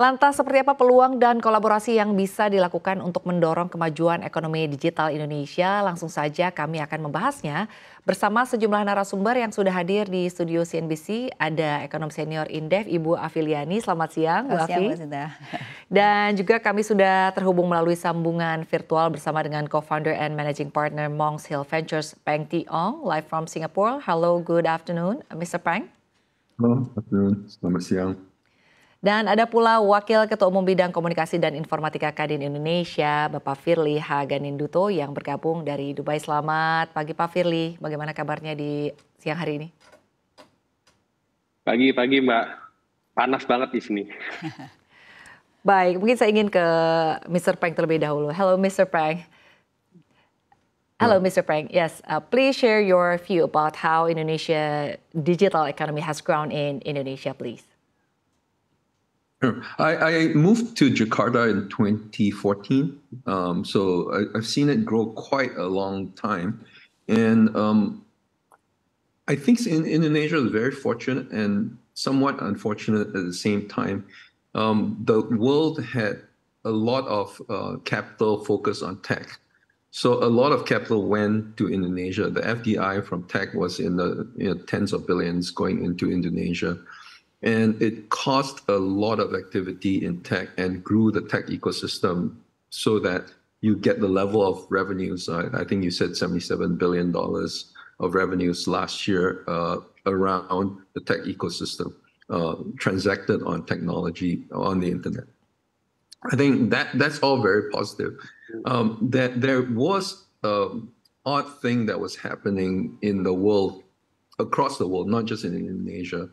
Lantas seperti apa peluang dan kolaborasi yang bisa dilakukan untuk mendorong kemajuan ekonomi digital Indonesia? Langsung saja kami akan membahasnya bersama sejumlah narasumber yang sudah hadir di studio CNBC. Ada ekonom senior Indef Ibu Afiliani. Selamat siang, Bu Afi. Dan juga kami sudah terhubung melalui sambungan virtual bersama dengan co-founder and managing partner Mongs Hill Ventures Peng Ti Ong live from Singapore. Halo, good afternoon, Mr. Peng. Halo, selamat siang. Dan ada pula Wakil Ketua Umum Bidang Komunikasi dan Informatika Kadin Indonesia, Bapak Firly Haganinduto yang bergabung dari Dubai. Selamat pagi Pak Firly, bagaimana kabarnya di siang hari ini? Pagi-pagi Mbak, panas banget di sini. Baik, mungkin saya ingin ke Mr. Prank terlebih dahulu. Halo, Mr. Prank. Hello, Mr. Frank. Yes, uh, please share your view about how Indonesia digital economy has grown in Indonesia, please. I, I, moved to Jakarta in 2014, um, so I, have seen it grow quite a long time, and um, I think in, Indonesia is very fortunate and somewhat unfortunate at the same time. Um, the world had a lot of uh, capital focused on tech, so a lot of capital went to Indonesia. The FDI from tech was in the you know, tens of billions going into Indonesia. And it caused a lot of activity in tech and grew the tech ecosystem so that you get the level of revenues. I, I think you said $77 billion of revenues last year uh, around the tech ecosystem uh, transacted on technology on the internet. I think that that's all very positive. Um, that there, was an um, odd thing that was happening in the world, across the world, not just in Indonesia,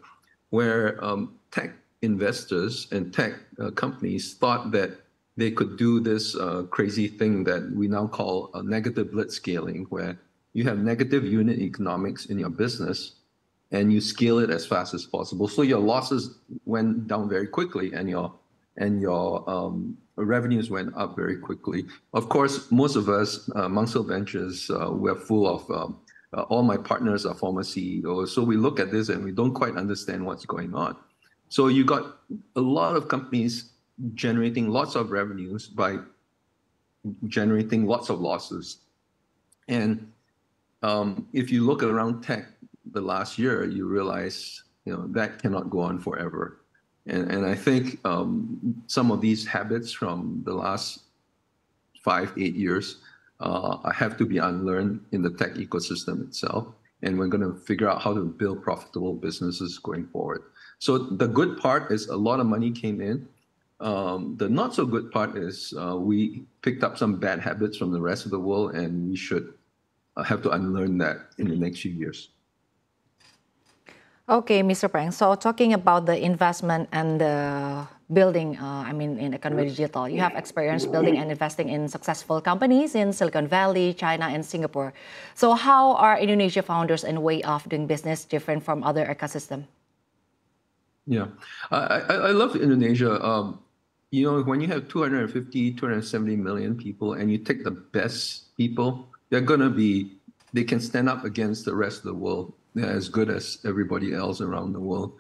where um, tech investors and tech uh, companies thought that they could do this uh, crazy thing that we now call negative scaling, where you have negative unit economics in your business and you scale it as fast as possible. So your losses went down very quickly and your and your um, revenues went up very quickly. Of course, most of us, uh, Monksell Ventures, uh, were full of um, uh, all my partners are former CEOs. So we look at this and we don't quite understand what's going on. So you got a lot of companies generating lots of revenues by generating lots of losses. And um, if you look around tech the last year, you realize you know that cannot go on forever. And, and I think um, some of these habits from the last five, eight years uh, have to be unlearned in the tech ecosystem itself. And we're going to figure out how to build profitable businesses going forward. So the good part is a lot of money came in. Um, the not so good part is uh, we picked up some bad habits from the rest of the world, and we should uh, have to unlearn that in the next few years. Okay, Mr. Prang. So talking about the investment and the building, uh, I mean, in economy digital. You have experience building and investing in successful companies in Silicon Valley, China, and Singapore. So, how are Indonesia founders and way of doing business different from other ecosystem? Yeah, I, I, I love Indonesia. Um, you know, when you have 250, 270 million people and you take the best people, they're going to be, they can stand up against the rest of the world. They're as good as everybody else around the world.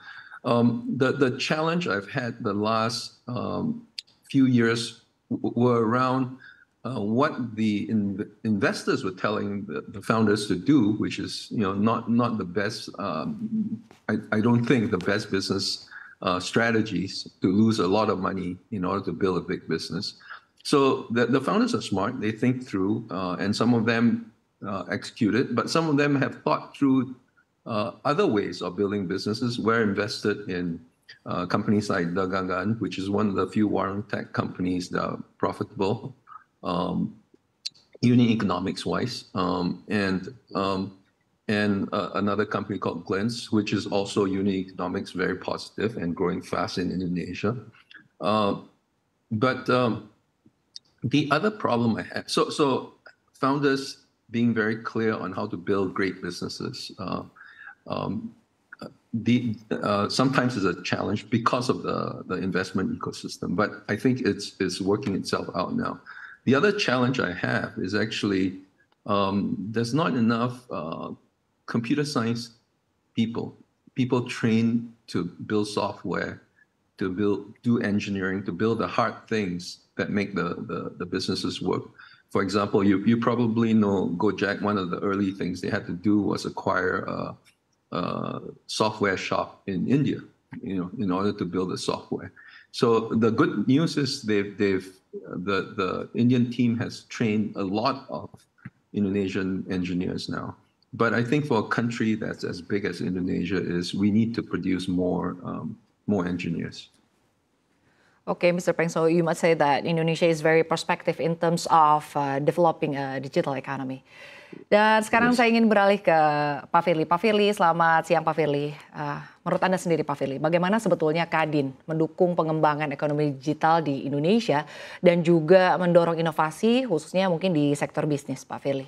Um, the, the challenge I've had the last um, few years were around uh, what the in investors were telling the, the, founders to do, which is you know not not the best. Um, I, I, don't think the best business uh, strategies to lose a lot of money in order to build a big business. So the, the founders are smart; they think through, uh, and some of them uh, execute it, but some of them have thought through uh, other ways of building businesses. We're invested in uh, companies like Dagangan, which is one of the few warren tech companies that are profitable, um, unit economics wise, um, and um, and uh, another company called Glens, which is also unit economics very positive and growing fast in Indonesia. Uh, but um, the other problem I had, so so founders being very clear on how to build great businesses. Uh, um, the, uh, sometimes is a challenge because of the, the investment ecosystem, but I think it's, it's working itself out now. The other challenge I have is actually um, there's not enough uh, computer science people, people trained to build software, to build do engineering, to build the hard things that make the, the, the businesses work. For example, you, you probably know Gojek, one of the early things they had to do was acquire uh, uh, software shop in India, you know, in order to build the software. So the good news is they've they've the the Indian team has trained a lot of Indonesian engineers now. But I think for a country that's as big as Indonesia is, we need to produce more um, more engineers. Okay, Mr. Peng, so you must say that Indonesia is very prospective in terms of uh, developing a digital economy. Dan sekarang yes. saya ingin beralih ke Pak Firly. Pak Firly, selamat siang Pak Firly. Uh, menurut Anda sendiri Pak Firly, bagaimana sebetulnya Kadin mendukung pengembangan ekonomi digital di Indonesia dan juga mendorong inovasi khususnya mungkin di sektor bisnis Pak Firly?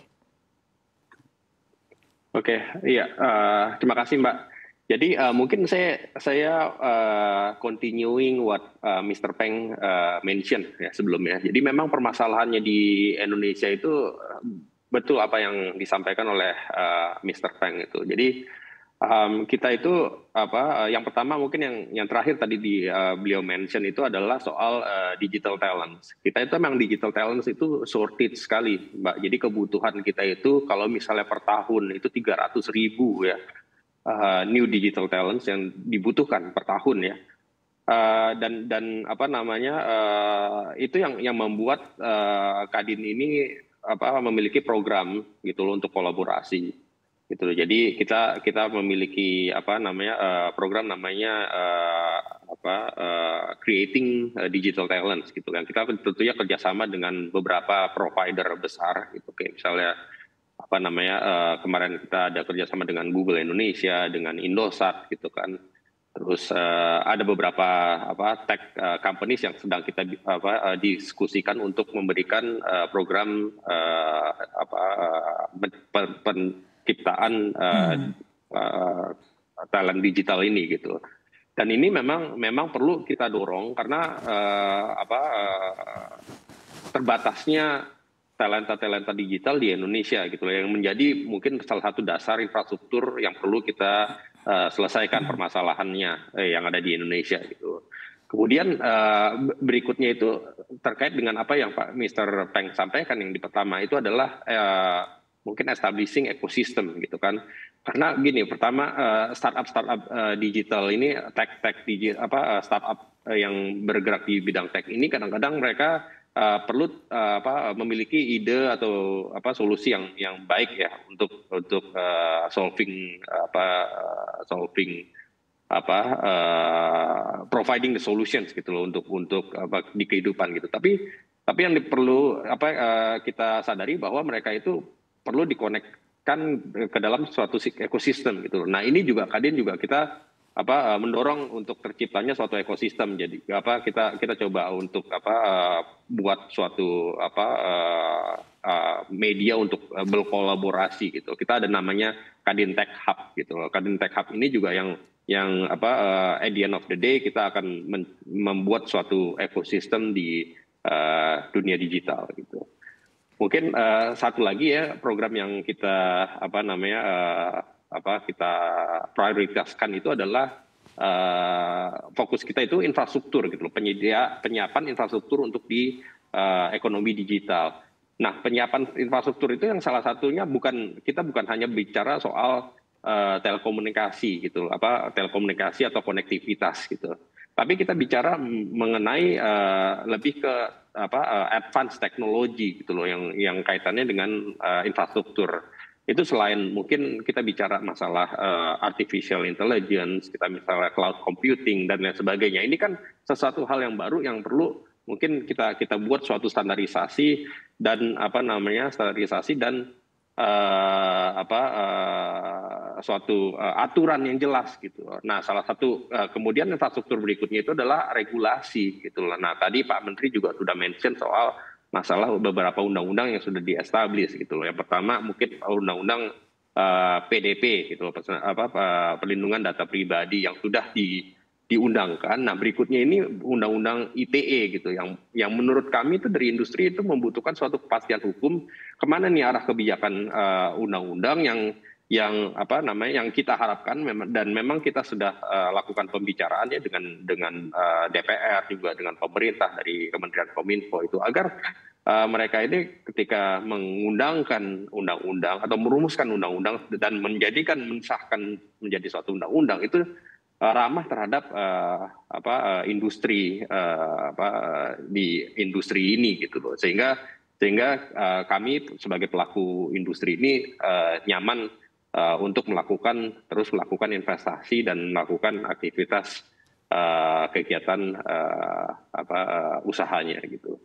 Oke, okay, iya. Uh, terima kasih Mbak. Jadi uh, mungkin saya saya uh, continuing what uh, eh, Mr. Peng uh, mention ya sebelumnya. Jadi memang permasalahannya di Indonesia itu betul apa yang disampaikan oleh uh, Mr. Peng itu. Jadi um, kita itu apa? Uh, yang pertama mungkin yang yang terakhir tadi di uh, beliau mention itu adalah soal uh, digital talents. Kita itu memang digital talents itu shortage sekali, Mbak. Jadi kebutuhan kita itu kalau misalnya per tahun itu 300 ribu ya uh, new digital talents yang dibutuhkan per tahun ya. Uh, dan dan apa namanya uh, itu yang yang membuat uh, Kadin ini apa memiliki program gitu loh untuk kolaborasi gitu loh. Jadi kita kita memiliki apa namanya uh, program namanya uh, apa uh, creating digital talents gitu kan. Kita tentunya kerjasama dengan beberapa provider besar gitu kayak misalnya apa namanya uh, kemarin kita ada kerjasama dengan Google Indonesia, dengan Indosat gitu kan. Terus uh, ada beberapa apa tech uh, companies yang sedang kita apa uh, diskusikan untuk memberikan uh, program uh, apa uh, penciptaan uh, hmm. uh, talent digital ini gitu dan ini memang memang perlu kita dorong karena uh, apa uh, terbatasnya talenta-talenta digital di Indonesia gitu loh yang menjadi mungkin salah satu dasar infrastruktur yang perlu kita uh, selesaikan permasalahannya eh, yang ada di Indonesia gitu. Kemudian uh, berikutnya itu terkait dengan apa yang Pak Mister Peng sampaikan yang di pertama itu adalah uh, mungkin establishing ekosistem gitu kan. Karena gini pertama startup startup uh, digital ini tech tech digi, apa uh, startup yang bergerak di bidang tech ini kadang-kadang mereka Eh, perlu uh, apa, memiliki ide atau apa solusi yang yang baik ya untuk untuk uh, solving apa solving apa uh, providing the solutions gitu loh untuk untuk apa di kehidupan gitu tapi tapi yang perlu apa uh, kita sadari bahwa mereka itu perlu dikonekkan ke dalam suatu ekosistem gitu nah ini juga kadin juga kita apa eh, mendorong untuk terciptanya suatu ekosistem jadi apa kita kita coba untuk apa eh, buat suatu apa eh, media untuk berkolaborasi gitu kita ada namanya Kadin Tech Hub gitu Tech Hub ini juga yang yang apa at the end of the day kita akan membuat suatu ekosistem di dunia digital gitu mungkin satu lagi ya program yang kita apa namanya apa kita prioritaskan itu adalah uh, fokus kita itu infrastruktur gitu loh, penyedia penyiapan infrastruktur untuk di uh, ekonomi digital. Nah, penyiapan infrastruktur itu yang salah satunya bukan kita bukan hanya bicara soal uh, telekomunikasi gitu, apa telekomunikasi atau konektivitas gitu. Tapi kita bicara mengenai uh, lebih ke apa uh, advance teknologi gitu loh yang yang kaitannya dengan uh, infrastruktur itu selain mungkin kita bicara masalah uh, artificial intelligence, kita misalnya cloud computing dan lain sebagainya. Ini kan sesuatu hal yang baru yang perlu mungkin kita kita buat suatu standarisasi dan apa namanya standarisasi dan uh, apa uh, suatu uh, aturan yang jelas gitu. Nah, salah satu uh, kemudian infrastruktur berikutnya itu adalah regulasi gitu. Nah, tadi Pak Menteri juga sudah mention soal masalah beberapa undang-undang yang sudah diestablis gitu loh. Yang pertama mungkin undang-undang uh, eh, PDP gitu loh, apa, uh, perlindungan data pribadi yang sudah di diundangkan. Nah, berikutnya ini undang-undang ITE gitu yang yang menurut kami itu dari industri itu membutuhkan suatu kepastian hukum kemana nih arah kebijakan eh, undang-undang uh, undang -undang yang yang apa namanya yang kita harapkan dan memang kita sudah uh, lakukan pembicaraan ya dengan dengan uh, eh, DPR juga dengan pemerintah dari Kementerian Kominfo itu agar uh, mereka ini ketika mengundangkan undang-undang atau merumuskan undang-undang dan menjadikan mensahkan menjadi suatu undang-undang itu uh, ramah terhadap uh, apa uh, industri uh, apa uh, di industri ini gitu loh sehingga sehingga uh, kami sebagai pelaku industri ini uh, nyaman uh, untuk melakukan terus melakukan investasi dan melakukan aktivitas uh, kegiatan uh, apa uh, usahanya gitu.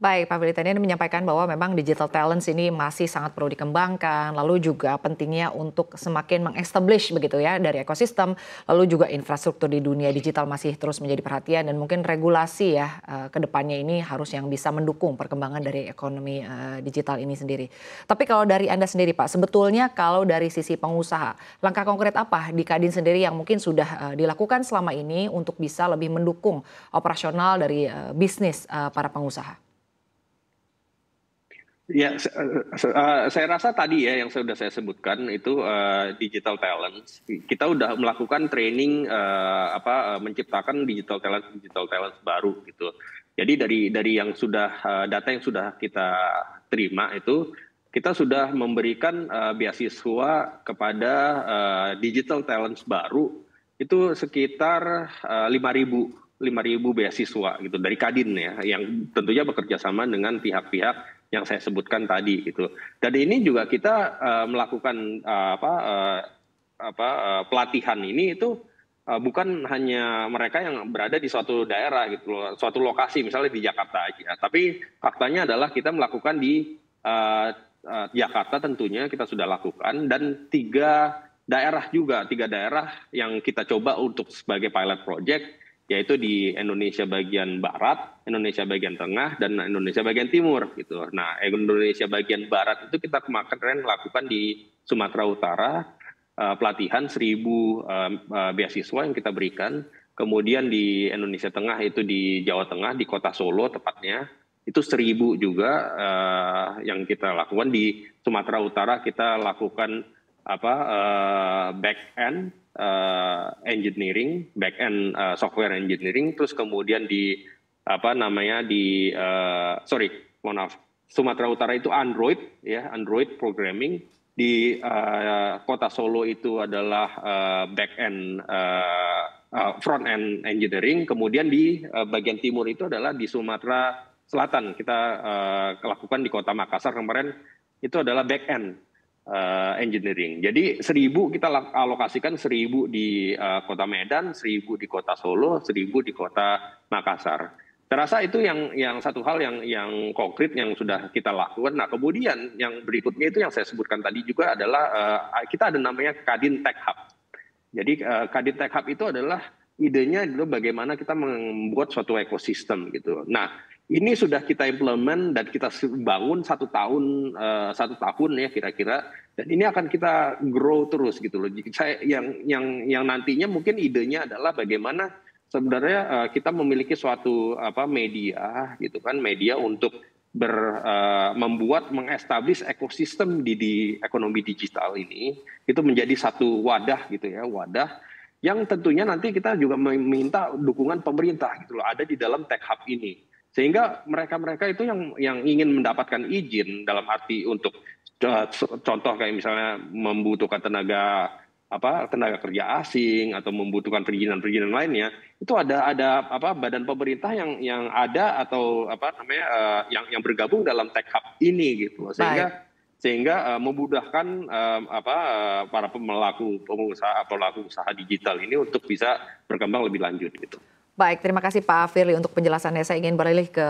Baik, Pak Billy ini menyampaikan bahwa memang digital talents ini masih sangat perlu dikembangkan, lalu juga pentingnya untuk semakin mengestablish begitu ya dari ekosistem, lalu juga infrastruktur di dunia digital masih terus menjadi perhatian dan mungkin regulasi ya eh, ke depannya ini harus yang bisa mendukung perkembangan dari ekonomi eh, digital ini sendiri. Tapi kalau dari Anda sendiri Pak, sebetulnya kalau dari sisi pengusaha, langkah konkret apa di Kadin sendiri yang mungkin sudah eh, dilakukan selama ini untuk bisa lebih mendukung operasional dari bisnis para pengusaha? Ya, eh, eh, saya rasa tadi ya yang sudah saya sebutkan itu eh, digital talent. Kita sudah melakukan training apa menciptakan digital talent digital talent baru gitu. Jadi dari dari yang sudah data yang sudah kita terima itu kita sudah memberikan beasiswa kepada digital talents baru itu sekitar uh, 5000 5000 beasiswa gitu dari Kadin ya yang tentunya bekerja sama dengan pihak-pihak yang saya sebutkan tadi itu. Dan ini juga kita uh, melakukan uh, apa uh, apa uh, pelatihan ini itu uh, bukan hanya mereka yang berada di suatu daerah gitu suatu lokasi misalnya di Jakarta aja. Tapi faktanya adalah kita melakukan di uh, uh, Jakarta tentunya kita sudah lakukan dan tiga daerah juga, tiga daerah yang kita coba untuk sebagai pilot project yaitu di Indonesia bagian barat, Indonesia bagian tengah, dan Indonesia bagian timur gitu. Nah, Indonesia bagian barat itu kita kemarin lakukan di Sumatera Utara uh, pelatihan seribu uh, beasiswa yang kita berikan. Kemudian di Indonesia tengah itu di Jawa Tengah di Kota Solo tepatnya itu seribu juga uh, yang kita lakukan di Sumatera Utara kita lakukan apa uh, back end uh, engineering, back end uh, software engineering, terus kemudian di apa namanya di uh, sorry mohon maaf Sumatera Utara itu Android ya Android programming di uh, kota Solo itu adalah uh, back end uh, uh, front end engineering kemudian di uh, bagian timur itu adalah di Sumatera Selatan kita uh, lakukan di kota Makassar kemarin itu adalah back end uh, engineering. Jadi seribu kita alokasikan seribu di uh, kota Medan, seribu di kota Solo, seribu di kota Makassar. Terasa itu yang yang satu hal yang yang konkret yang sudah kita lakukan. Nah kemudian yang berikutnya itu yang saya sebutkan tadi juga adalah uh, kita ada namanya Kadin Tech Hub. Jadi uh, Kadin Tech Hub itu adalah idenya itu bagaimana kita membuat suatu ekosistem gitu. Nah ini sudah kita implement dan kita bangun satu tahun eh, satu tahun ya kira-kira dan ini akan kita grow terus gitu loh. Saya yang yang yang nantinya mungkin idenya adalah bagaimana sebenarnya eh, kita memiliki suatu apa media gitu kan media untuk ber, eh, membuat mengestablish ekosistem di di ekonomi digital ini itu menjadi satu wadah gitu ya wadah yang tentunya nanti kita juga meminta dukungan pemerintah gitu loh ada di dalam tech hub ini sehingga mereka-mereka itu yang yang ingin mendapatkan izin dalam arti untuk eh, contoh kayak misalnya membutuhkan tenaga apa tenaga kerja asing atau membutuhkan perizinan-perizinan lainnya itu ada ada apa badan pemerintah yang yang ada atau apa namanya uh, yang yang bergabung dalam tech hub ini gitu sehingga Baik. sehingga uh, memudahkan uh, apa uh, para pelaku pengusaha pelaku usaha digital ini untuk bisa berkembang lebih lanjut gitu. Baik, terima kasih Pak Firly untuk penjelasannya. Saya ingin beralih ke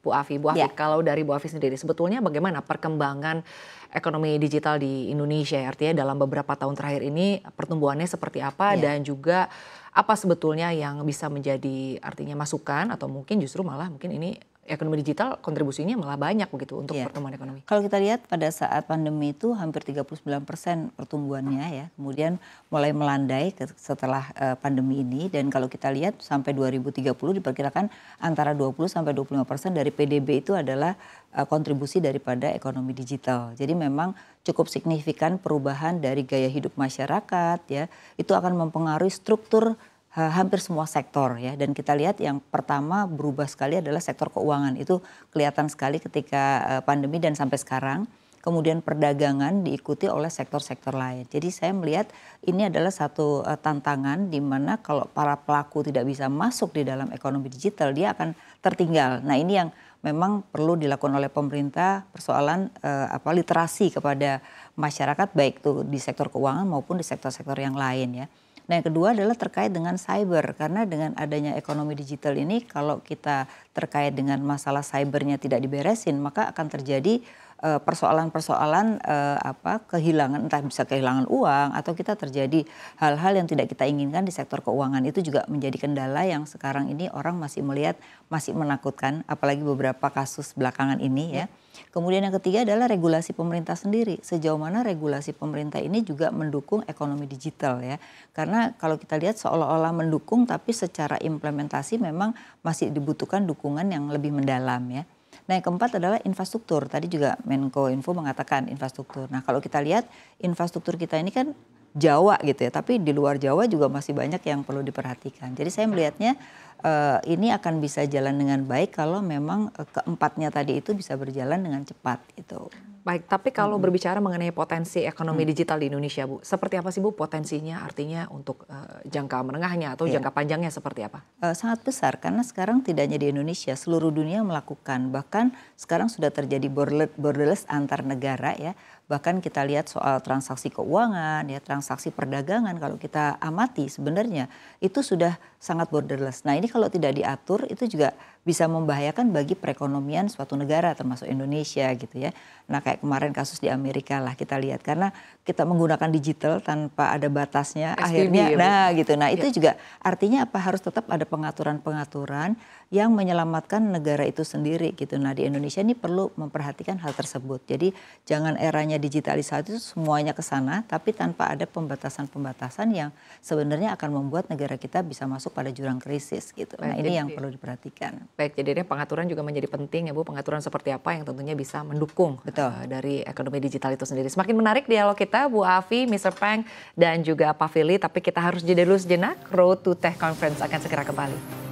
Bu Afi. Bu Afi, ya. kalau dari Bu Afi sendiri, sebetulnya bagaimana perkembangan ekonomi digital di Indonesia? Artinya dalam beberapa tahun terakhir ini pertumbuhannya seperti apa ya. dan juga apa sebetulnya yang bisa menjadi artinya masukan atau mungkin justru malah mungkin ini ekonomi digital kontribusinya malah banyak begitu untuk yeah. pertumbuhan ekonomi. Kalau kita lihat pada saat pandemi itu hampir 39 persen pertumbuhannya ya, kemudian mulai melandai setelah eh, pandemi ini dan kalau kita lihat sampai 2030 diperkirakan antara 20 sampai 25 persen dari PDB itu adalah eh, kontribusi daripada ekonomi digital. Jadi memang cukup signifikan perubahan dari gaya hidup masyarakat ya, itu akan mempengaruhi struktur hampir semua sektor ya dan kita lihat yang pertama berubah sekali adalah sektor keuangan itu kelihatan sekali ketika e, pandemi dan sampai sekarang kemudian perdagangan diikuti oleh sektor-sektor lain. Jadi saya melihat ini adalah satu e, tantangan di mana kalau para pelaku tidak bisa masuk di dalam ekonomi digital dia akan tertinggal. Nah, ini yang memang perlu dilakukan oleh pemerintah persoalan eh, apa literasi kepada masyarakat baik itu di sektor keuangan maupun di sektor-sektor yang lain ya. Nah, yang kedua adalah terkait dengan cyber karena dengan adanya ekonomi digital ini kalau kita terkait dengan masalah cybernya tidak diberesin, maka akan terjadi eh, persoalan-persoalan uh, apa kehilangan entah bisa kehilangan uang atau kita terjadi hal-hal yang tidak kita inginkan di sektor keuangan itu juga menjadi kendala yang sekarang ini orang masih melihat masih menakutkan apalagi beberapa kasus belakangan ini ya. ya Kemudian yang ketiga adalah regulasi pemerintah sendiri. Sejauh mana regulasi pemerintah ini juga mendukung ekonomi digital ya. Karena kalau kita lihat seolah-olah mendukung tapi secara implementasi memang masih dibutuhkan dukungan yang lebih mendalam ya. Nah, yang keempat adalah infrastruktur. Tadi juga Menko Info mengatakan infrastruktur. Nah, kalau kita lihat infrastruktur kita ini kan Jawa gitu ya, tapi di luar Jawa juga masih banyak yang perlu diperhatikan. Jadi saya melihatnya uh, ini akan bisa jalan dengan baik kalau memang uh, keempatnya tadi itu bisa berjalan dengan cepat itu. Baik, tapi kalau hmm. berbicara mengenai potensi ekonomi hmm. digital di Indonesia, Bu, seperti apa sih Bu potensinya? Artinya untuk uh, jangka menengahnya atau yeah. jangka panjangnya seperti apa? Uh, sangat besar karena sekarang tidak hanya di Indonesia, seluruh dunia melakukan. Bahkan sekarang sudah terjadi borderless antar negara ya bahkan kita lihat soal transaksi keuangan ya transaksi perdagangan kalau kita amati sebenarnya itu sudah sangat borderless nah ini kalau tidak diatur itu juga bisa membahayakan bagi perekonomian suatu negara termasuk Indonesia gitu ya. Nah kayak kemarin kasus di Amerika lah kita lihat karena kita menggunakan digital tanpa ada batasnya SPB, akhirnya ya, nah gitu. Nah itu ya. juga artinya apa harus tetap ada pengaturan-pengaturan yang menyelamatkan negara itu sendiri gitu. Nah di Indonesia ini perlu memperhatikan hal tersebut. Jadi jangan eranya digitalisasi semuanya ke sana tapi tanpa ada pembatasan-pembatasan yang sebenarnya akan membuat negara kita bisa masuk pada jurang krisis gitu. Nah ini yang perlu diperhatikan. Baik, jadi pengaturan juga menjadi penting ya Bu, pengaturan seperti apa yang tentunya bisa mendukung Betul. Uh, dari ekonomi digital itu sendiri. Semakin menarik dialog kita Bu Avi, Mr. Peng dan juga Pak Fili, tapi kita harus jeda dulu sejenak, Road to Tech Conference akan segera kembali.